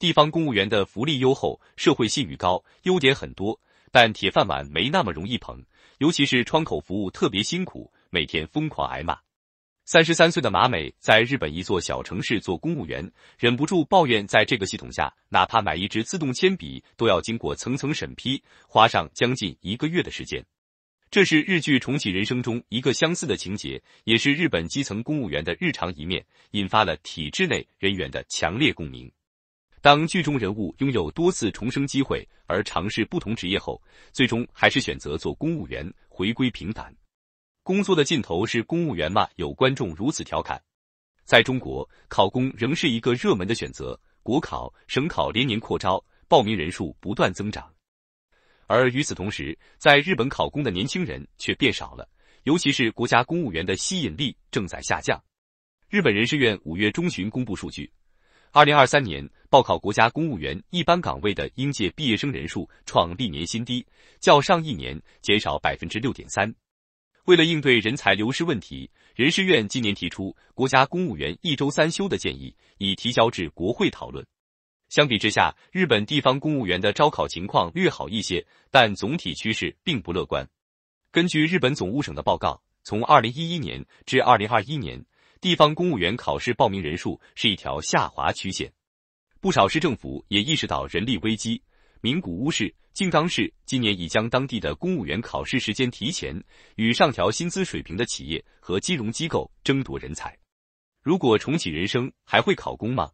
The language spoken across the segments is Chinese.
地方公务员的福利优厚，社会信誉高，优点很多，但铁饭碗没那么容易捧，尤其是窗口服务特别辛苦，每天疯狂挨骂。三十三岁的马美在日本一座小城市做公务员，忍不住抱怨，在这个系统下，哪怕买一支自动铅笔都要经过层层审批，花上将近一个月的时间。这是日剧《重启人生》中一个相似的情节，也是日本基层公务员的日常一面，引发了体制内人员的强烈共鸣。当剧中人物拥有多次重生机会，而尝试不同职业后，最终还是选择做公务员，回归平凡。工作的尽头是公务员吗？有观众如此调侃。在中国，考公仍是一个热门的选择，国考、省考连年扩招，报名人数不断增长。而与此同时，在日本考公的年轻人却变少了，尤其是国家公务员的吸引力正在下降。日本人事院五月中旬公布数据。二零二三年报考国家公务员一般岗位的应届毕业生人数创历年新低，较上一年减少百分之六点三。为了应对人才流失问题，人事院今年提出国家公务员一周三休的建议，已提交至国会讨论。相比之下，日本地方公务员的招考情况略好一些，但总体趋势并不乐观。根据日本总务省的报告，从二零一一年至二零二一年。地方公务员考试报名人数是一条下滑曲线，不少市政府也意识到人力危机。名古屋市、静冈市今年已将当地的公务员考试时间提前，与上调薪资水平的企业和金融机构争夺人才。如果重启人生，还会考公吗？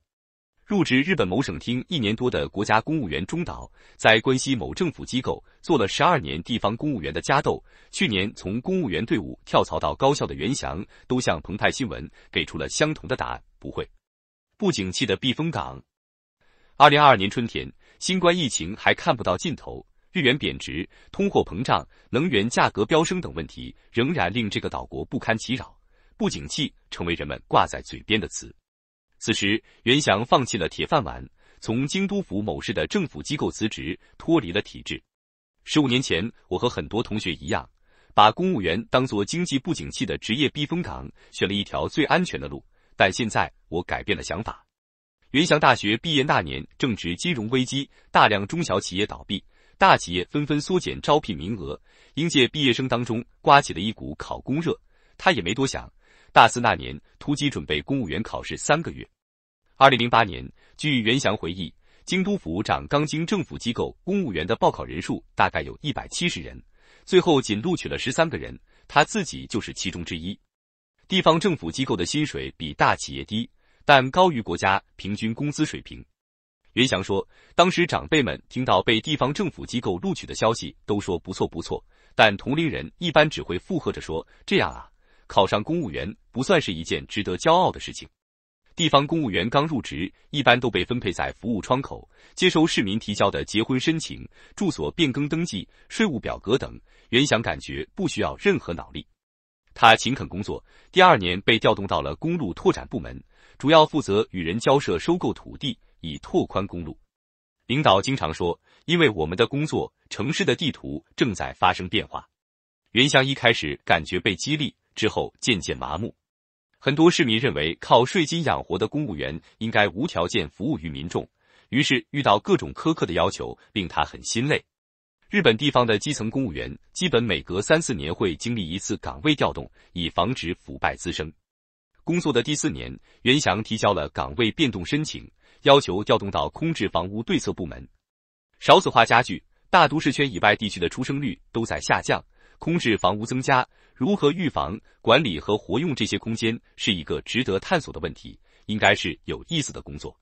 入职日本某省厅一年多的国家公务员中岛，在关西某政府机构做了十二年地方公务员的加斗，去年从公务员队伍跳槽到高校的袁翔，都向澎湃新闻给出了相同的答案：不会。不景气的避风港。二零二二年春天，新冠疫情还看不到尽头，日元贬值、通货膨胀、能源价格飙升等问题仍然令这个岛国不堪其扰，不景气成为人们挂在嘴边的词。此时，袁翔放弃了铁饭碗，从京都府某市的政府机构辞职，脱离了体制。十五年前，我和很多同学一样，把公务员当做经济不景气的职业避风港，选了一条最安全的路。但现在，我改变了想法。袁翔大学毕业那年正值金融危机，大量中小企业倒闭，大企业纷纷缩减招聘名额，应届毕业生当中刮起了一股考公热。他也没多想，大四那年突击准备公务员考试三个月。二零零八年，据袁祥回忆，京都府长冈京政府机构公务员的报考人数大概有一百七十人，最后仅录取了十三个人，他自己就是其中之一。地方政府机构的薪水比大企业低，但高于国家平均工资水平。袁祥说，当时长辈们听到被地方政府机构录取的消息，都说不错不错，但同龄人一般只会附和着说这样啊。考上公务员不算是一件值得骄傲的事情。地方公务员刚入职，一般都被分配在服务窗口，接收市民提交的结婚申请、住所变更登记、税务表格等。袁翔感觉不需要任何脑力，他勤恳工作。第二年被调动到了公路拓展部门，主要负责与人交涉、收购土地，以拓宽公路。领导经常说：“因为我们的工作，城市的地图正在发生变化。”袁翔一开始感觉被激励，之后渐渐麻木。很多市民认为，靠税金养活的公务员应该无条件服务于民众，于是遇到各种苛刻的要求，令他很心累。日本地方的基层公务员基本每隔三四年会经历一次岗位调动，以防止腐败滋生。工作的第四年，袁祥提交了岗位变动申请，要求调动到空置房屋对策部门。少子化加剧，大都市圈以外地区的出生率都在下降。空置房屋增加，如何预防管理和活用这些空间，是一个值得探索的问题，应该是有意思的工作。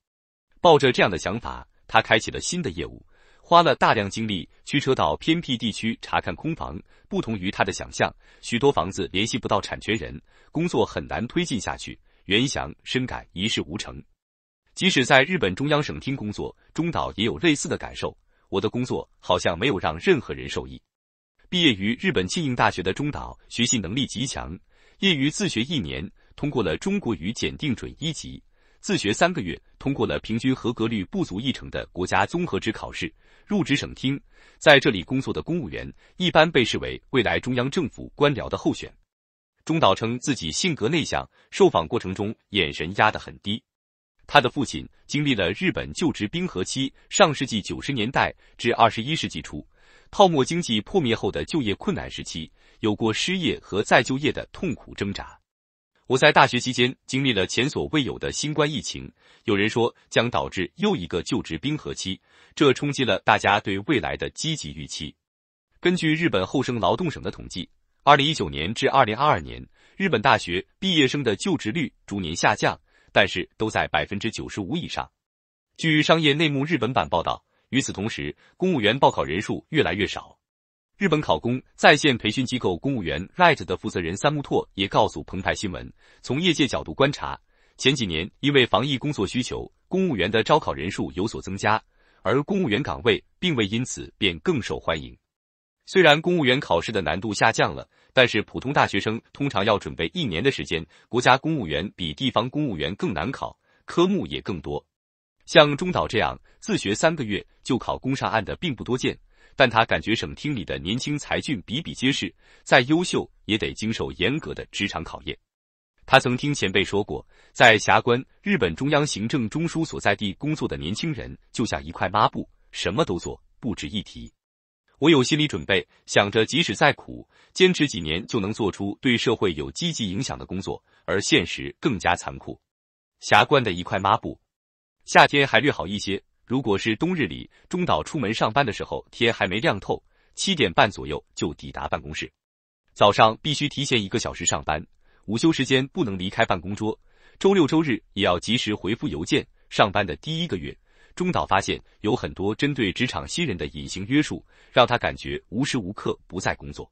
抱着这样的想法，他开启了新的业务，花了大量精力驱车到偏僻地区查看空房。不同于他的想象，许多房子联系不到产权人，工作很难推进下去。袁翔深感一事无成。即使在日本中央省厅工作，中岛也有类似的感受：我的工作好像没有让任何人受益。毕业于日本庆应大学的中岛学习能力极强，业余自学一年，通过了中国语检定准一级；自学三个月，通过了平均合格率不足一成的国家综合职考试。入职省厅，在这里工作的公务员一般被视为未来中央政府官僚的候选。中岛称自己性格内向，受访过程中眼神压得很低。他的父亲经历了日本就职冰河期，上世纪九十年代至二十一世纪初。泡沫经济破灭后的就业困难时期，有过失业和再就业的痛苦挣扎。我在大学期间经历了前所未有的新冠疫情，有人说将导致又一个就职冰河期，这冲击了大家对未来的积极预期。根据日本厚生劳动省的统计，二零一九年至二零二二年，日本大学毕业生的就职率逐年下降，但是都在百分之九十五以上。据《商业内幕日本版》报道。与此同时，公务员报考人数越来越少。日本考公在线培训机构公务员 Right 的负责人三木拓也告诉澎湃新闻，从业界角度观察，前几年因为防疫工作需求，公务员的招考人数有所增加，而公务员岗位并未因此变更受欢迎。虽然公务员考试的难度下降了，但是普通大学生通常要准备一年的时间。国家公务员比地方公务员更难考，科目也更多。像中岛这样自学三个月就考公上岸的并不多见，但他感觉省厅里的年轻才俊比比皆是，再优秀也得经受严格的职场考验。他曾听前辈说过，在霞关日本中央行政中枢所在地工作的年轻人就像一块抹布，什么都做不值一提。我有心理准备，想着即使再苦，坚持几年就能做出对社会有积极影响的工作。而现实更加残酷，霞关的一块抹布。夏天还略好一些，如果是冬日里，中岛出门上班的时候，天还没亮透，七点半左右就抵达办公室。早上必须提前一个小时上班，午休时间不能离开办公桌，周六周日也要及时回复邮件。上班的第一个月，中岛发现有很多针对职场新人的隐形约束，让他感觉无时无刻不在工作。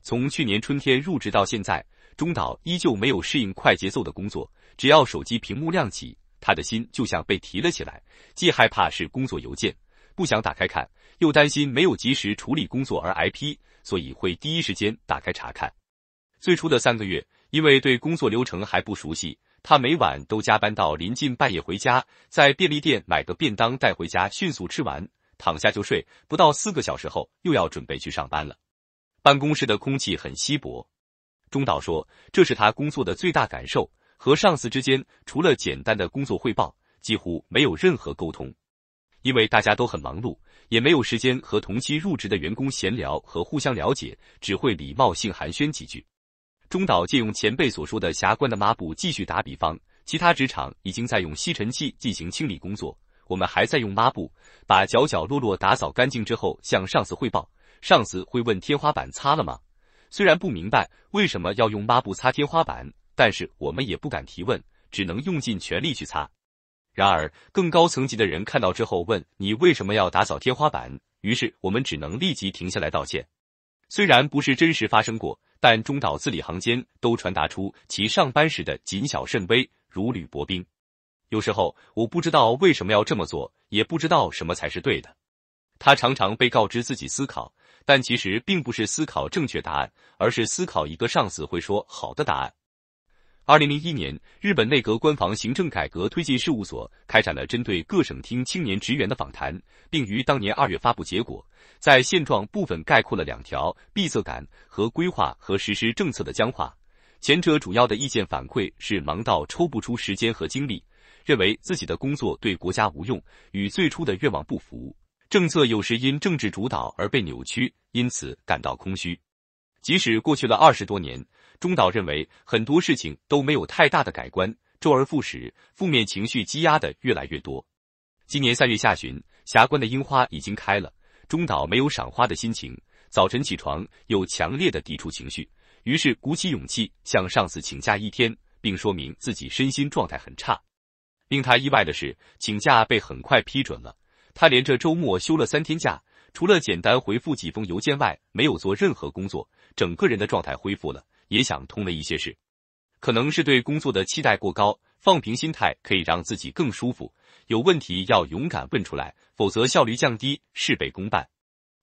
从去年春天入职到现在，中岛依旧没有适应快节奏的工作，只要手机屏幕亮起。他的心就像被提了起来，既害怕是工作邮件，不想打开看，又担心没有及时处理工作而挨批，所以会第一时间打开查看。最初的三个月，因为对工作流程还不熟悉，他每晚都加班到临近半夜回家，在便利店买个便当带回家，迅速吃完，躺下就睡，不到四个小时后又要准备去上班了。办公室的空气很稀薄，中岛说，这是他工作的最大感受。和上司之间除了简单的工作汇报，几乎没有任何沟通，因为大家都很忙碌，也没有时间和同期入职的员工闲聊和互相了解，只会礼貌性寒暄几句。中岛借用前辈所说的“霞关的抹布”继续打比方，其他职场已经在用吸尘器进行清理工作，我们还在用抹布把角角落落打扫干净之后向上司汇报，上司会问：“天花板擦了吗？”虽然不明白为什么要用抹布擦天花板。但是我们也不敢提问，只能用尽全力去擦。然而更高层级的人看到之后问你为什么要打扫天花板，于是我们只能立即停下来道歉。虽然不是真实发生过，但中岛字里行间都传达出其上班时的谨小慎微、如履薄冰。有时候我不知道为什么要这么做，也不知道什么才是对的。他常常被告知自己思考，但其实并不是思考正确答案，而是思考一个上司会说好的答案。二零零一年，日本内阁官房行政改革推进事务所开展了针对各省厅青年职员的访谈，并于当年二月发布结果。在现状部分，概括了两条：闭塞感和规划和实施政策的僵化。前者主要的意见反馈是忙到抽不出时间和精力，认为自己的工作对国家无用，与最初的愿望不符；政策有时因政治主导而被扭曲，因此感到空虚。即使过去了二十多年。中岛认为很多事情都没有太大的改观，周而复始，负面情绪积压的越来越多。今年三月下旬，霞关的樱花已经开了，中岛没有赏花的心情。早晨起床有强烈的抵触情绪，于是鼓起勇气向上司请假一天，并说明自己身心状态很差。令他意外的是，请假被很快批准了。他连着周末休了三天假，除了简单回复几封邮件外，没有做任何工作，整个人的状态恢复了。也想通了一些事，可能是对工作的期待过高，放平心态可以让自己更舒服。有问题要勇敢问出来，否则效率降低，事倍功半。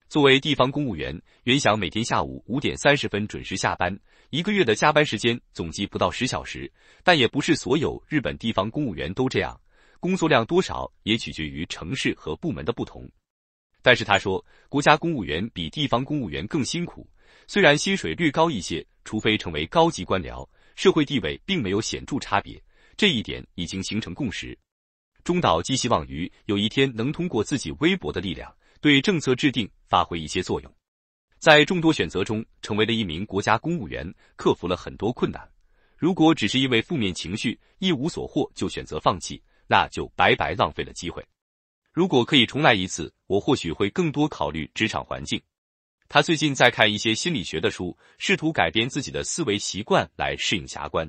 作为地方公务员，原想每天下午五点三十分准时下班，一个月的加班时间总计不到十小时。但也不是所有日本地方公务员都这样，工作量多少也取决于城市和部门的不同。但是他说，国家公务员比地方公务员更辛苦。虽然薪水略高一些，除非成为高级官僚，社会地位并没有显著差别，这一点已经形成共识。中岛寄希望于有一天能通过自己微薄的力量对政策制定发挥一些作用。在众多选择中，成为了一名国家公务员，克服了很多困难。如果只是因为负面情绪一无所获就选择放弃，那就白白浪费了机会。如果可以重来一次，我或许会更多考虑职场环境。他最近在看一些心理学的书，试图改变自己的思维习惯来适应加班。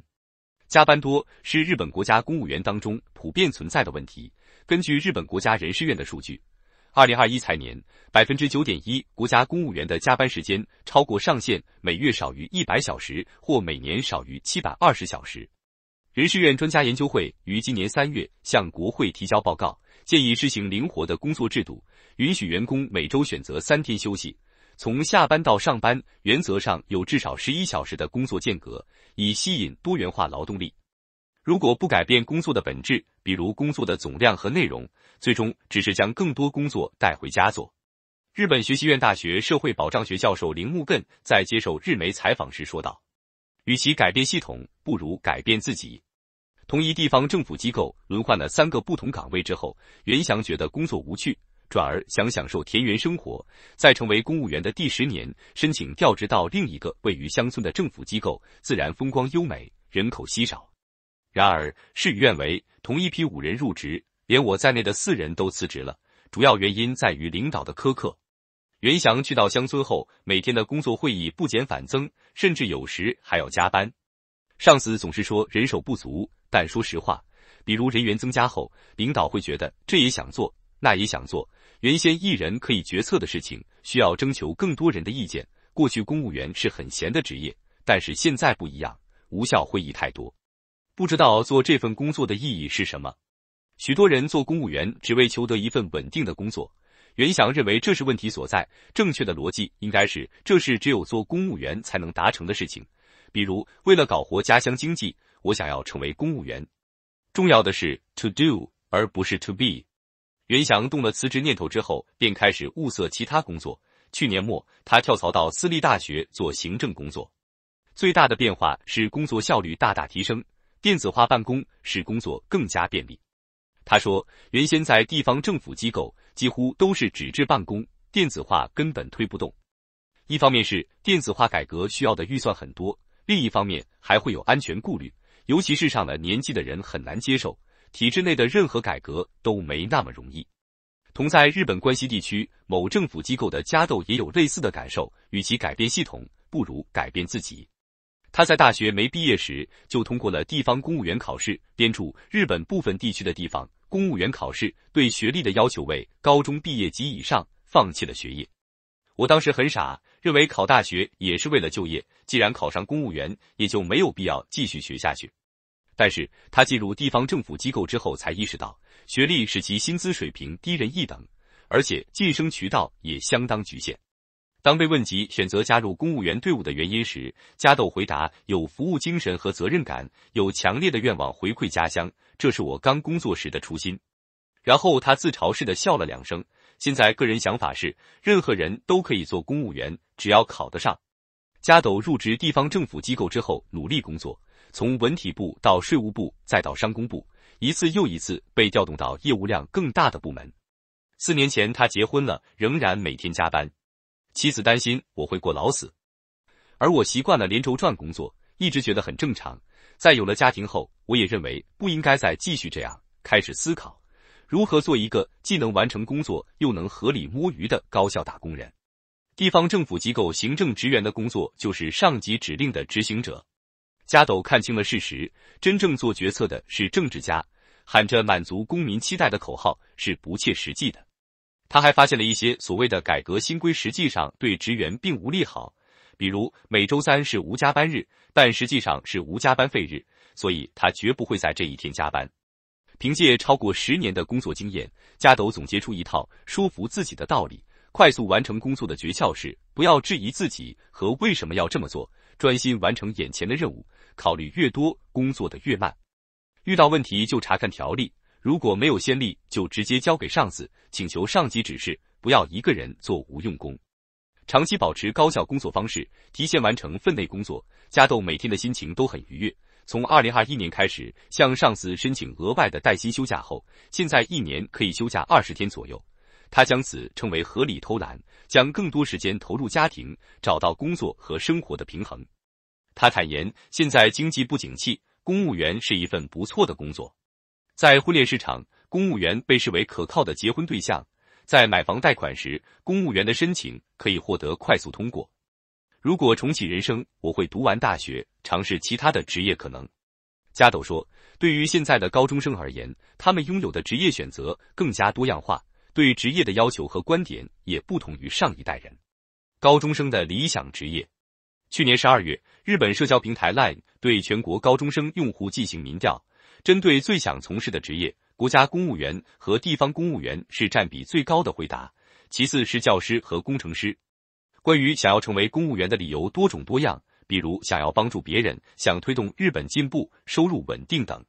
加班多是日本国家公务员当中普遍存在的问题。根据日本国家人事院的数据，二零二一财年，百分之九点一国家公务员的加班时间超过上限，每月少于一百小时或每年少于七百二十小时。人事院专家研究会于今年三月向国会提交报告，建议实行灵活的工作制度，允许员工每周选择三天休息。从下班到上班，原则上有至少十一小时的工作间隔，以吸引多元化劳动力。如果不改变工作的本质，比如工作的总量和内容，最终只是将更多工作带回家做。日本学习院大学社会保障学教授铃木亘在接受日媒采访时说道：“与其改变系统，不如改变自己。”同一地方政府机构轮换了三个不同岗位之后，原翔觉得工作无趣。转而想享受田园生活，在成为公务员的第十年，申请调职到另一个位于乡村的政府机构，自然风光优美，人口稀少。然而事与愿违，同一批五人入职，连我在内的四人都辞职了。主要原因在于领导的苛刻。袁翔去到乡村后，每天的工作会议不减反增，甚至有时还要加班。上司总是说人手不足，但说实话，比如人员增加后，领导会觉得这也想做，那也想做。原先一人可以决策的事情，需要征求更多人的意见。过去公务员是很闲的职业，但是现在不一样，无效会议太多，不知道做这份工作的意义是什么。许多人做公务员只为求得一份稳定的工作。袁翔认为这是问题所在，正确的逻辑应该是这是只有做公务员才能达成的事情。比如为了搞活家乡经济，我想要成为公务员。重要的是 to do 而不是 to be。袁翔动了辞职念头之后，便开始物色其他工作。去年末，他跳槽到私立大学做行政工作。最大的变化是工作效率大大提升，电子化办公使工作更加便利。他说，原先在地方政府机构几乎都是纸质办公，电子化根本推不动。一方面是电子化改革需要的预算很多，另一方面还会有安全顾虑，尤其是上了年纪的人很难接受。体制内的任何改革都没那么容易。同在日本关西地区某政府机构的加斗也有类似的感受，与其改变系统，不如改变自己。他在大学没毕业时就通过了地方公务员考试，编著日本部分地区的地方公务员考试对学历的要求为高中毕业及以上。放弃了学业，我当时很傻，认为考大学也是为了就业，既然考上公务员，也就没有必要继续学下去。但是他进入地方政府机构之后，才意识到学历使其薪资水平低人一等，而且晋升渠道也相当局限。当被问及选择加入公务员队伍的原因时，加斗回答：“有服务精神和责任感，有强烈的愿望回馈家乡，这是我刚工作时的初心。”然后他自嘲似的笑了两声。现在个人想法是，任何人都可以做公务员，只要考得上。加斗入职地方政府机构之后，努力工作。从文体部到税务部，再到商工部，一次又一次被调动到业务量更大的部门。四年前，他结婚了，仍然每天加班。妻子担心我会过劳死，而我习惯了连轴转工作，一直觉得很正常。在有了家庭后，我也认为不应该再继续这样，开始思考如何做一个既能完成工作又能合理摸鱼的高效打工人。地方政府机构行政职员的工作就是上级指令的执行者。加斗看清了事实，真正做决策的是政治家，喊着满足公民期待的口号是不切实际的。他还发现了一些所谓的改革新规，实际上对职员并无利好。比如每周三是无加班日，但实际上是无加班费日，所以他绝不会在这一天加班。凭借超过十年的工作经验，加斗总结出一套说服自己的道理：快速完成工作的诀窍是不要质疑自己和为什么要这么做，专心完成眼前的任务。考虑越多，工作的越慢。遇到问题就查看条例，如果没有先例，就直接交给上司，请求上级指示，不要一个人做无用功。长期保持高效工作方式，提前完成分内工作。加豆每天的心情都很愉悦。从二零二一年开始，向上司申请额外的带薪休假后，现在一年可以休假二十天左右。他将此称为合理偷懒，将更多时间投入家庭，找到工作和生活的平衡。他坦言，现在经济不景气，公务员是一份不错的工作。在婚恋市场，公务员被视为可靠的结婚对象。在买房贷款时，公务员的申请可以获得快速通过。如果重启人生，我会读完大学，尝试其他的职业可能。加斗说，对于现在的高中生而言，他们拥有的职业选择更加多样化，对职业的要求和观点也不同于上一代人。高中生的理想职业。去年十二月，日本社交平台 LINE 对全国高中生用户进行民调，针对最想从事的职业，国家公务员和地方公务员是占比最高的回答，其次是教师和工程师。关于想要成为公务员的理由多种多样，比如想要帮助别人、想推动日本进步、收入稳定等。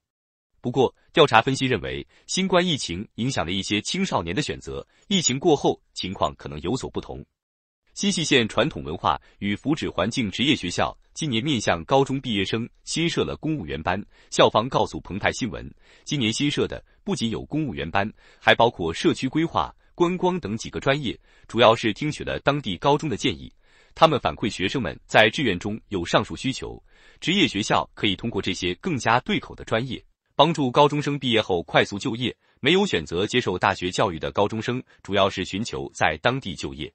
不过，调查分析认为，新冠疫情影响了一些青少年的选择，疫情过后情况可能有所不同。新溪县传统文化与福祉环境职业学校今年面向高中毕业生新设了公务员班。校方告诉澎湃新闻，今年新设的不仅有公务员班，还包括社区规划、观光等几个专业，主要是听取了当地高中的建议。他们反馈，学生们在志愿中有上述需求，职业学校可以通过这些更加对口的专业，帮助高中生毕业后快速就业。没有选择接受大学教育的高中生，主要是寻求在当地就业。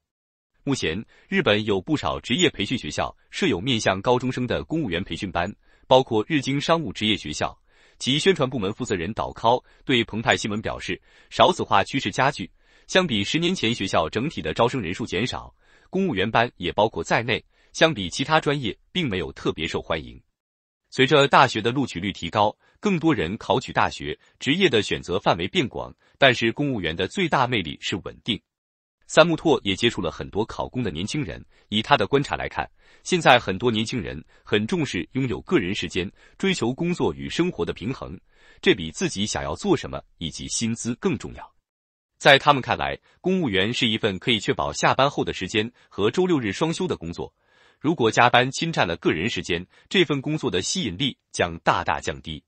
目前，日本有不少职业培训学校设有面向高中生的公务员培训班，包括日经商务职业学校。其宣传部门负责人岛尻对澎湃新闻表示：“少子化趋势加剧，相比十年前，学校整体的招生人数减少，公务员班也包括在内。相比其他专业，并没有特别受欢迎。随着大学的录取率提高，更多人考取大学，职业的选择范围变广。但是，公务员的最大魅力是稳定。”三木拓也接触了很多考公的年轻人，以他的观察来看，现在很多年轻人很重视拥有个人时间，追求工作与生活的平衡，这比自己想要做什么以及薪资更重要。在他们看来，公务员是一份可以确保下班后的时间和周六日双休的工作。如果加班侵占了个人时间，这份工作的吸引力将大大降低。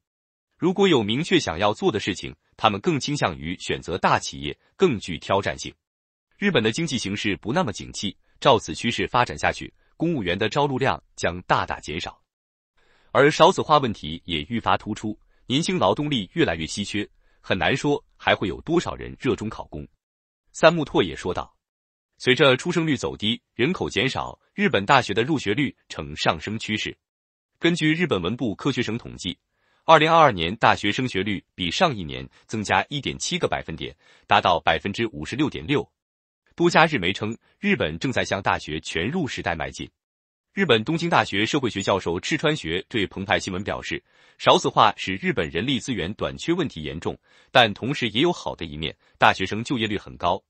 如果有明确想要做的事情，他们更倾向于选择大企业，更具挑战性。日本的经济形势不那么景气，照此趋势发展下去，公务员的招录量将大大减少，而少子化问题也愈发突出，年轻劳动力越来越稀缺，很难说还会有多少人热衷考公。三木拓也说道：“随着出生率走低，人口减少，日本大学的入学率呈上升趋势。根据日本文部科学省统计，二零二二年大学升学率比上一年增加一点七个百分点，达到百分之五十六点六。”多家日媒称，日本正在向大学全入时代迈进。日本东京大学社会学教授赤川学对澎湃新闻表示，少子化使日本人力资源短缺问题严重，但同时也有好的一面，大学生就业率很高。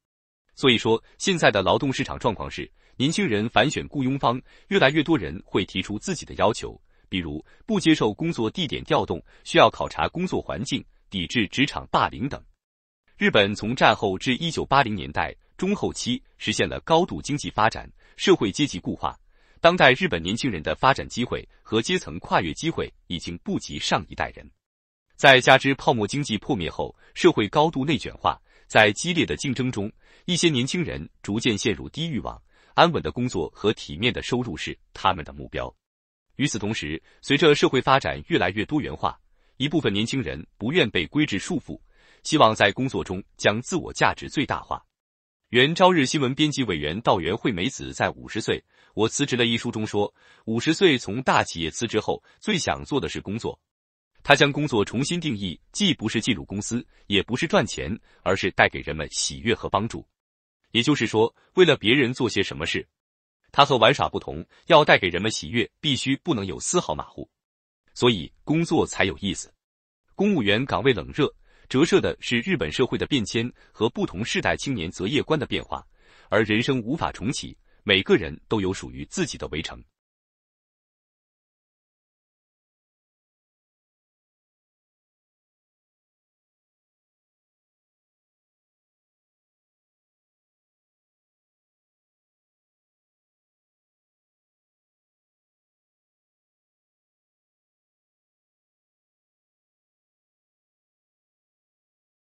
所以说，现在的劳动市场状况是年轻人反选雇佣方，越来越多人会提出自己的要求，比如不接受工作地点调动，需要考察工作环境，抵制职场霸凌等。日本从战后至一九八零年代。中后期实现了高度经济发展，社会阶级固化。当代日本年轻人的发展机会和阶层跨越机会已经不及上一代人。在加之泡沫经济破灭后，社会高度内卷化，在激烈的竞争中，一些年轻人逐渐陷入低欲望，安稳的工作和体面的收入是他们的目标。与此同时，随着社会发展越来越多元化，一部分年轻人不愿被规制束缚，希望在工作中将自我价值最大化。原朝日新闻编辑委员道元惠美子在《五十岁，我辞职了》一书中说，五十岁从大企业辞职后，最想做的是工作。他将工作重新定义，既不是进入公司，也不是赚钱，而是带给人们喜悦和帮助。也就是说，为了别人做些什么事。他和玩耍不同，要带给人们喜悦，必须不能有丝毫马虎，所以工作才有意思。公务员岗位冷热。折射的是日本社会的变迁和不同世代青年择业观的变化，而人生无法重启，每个人都有属于自己的围城。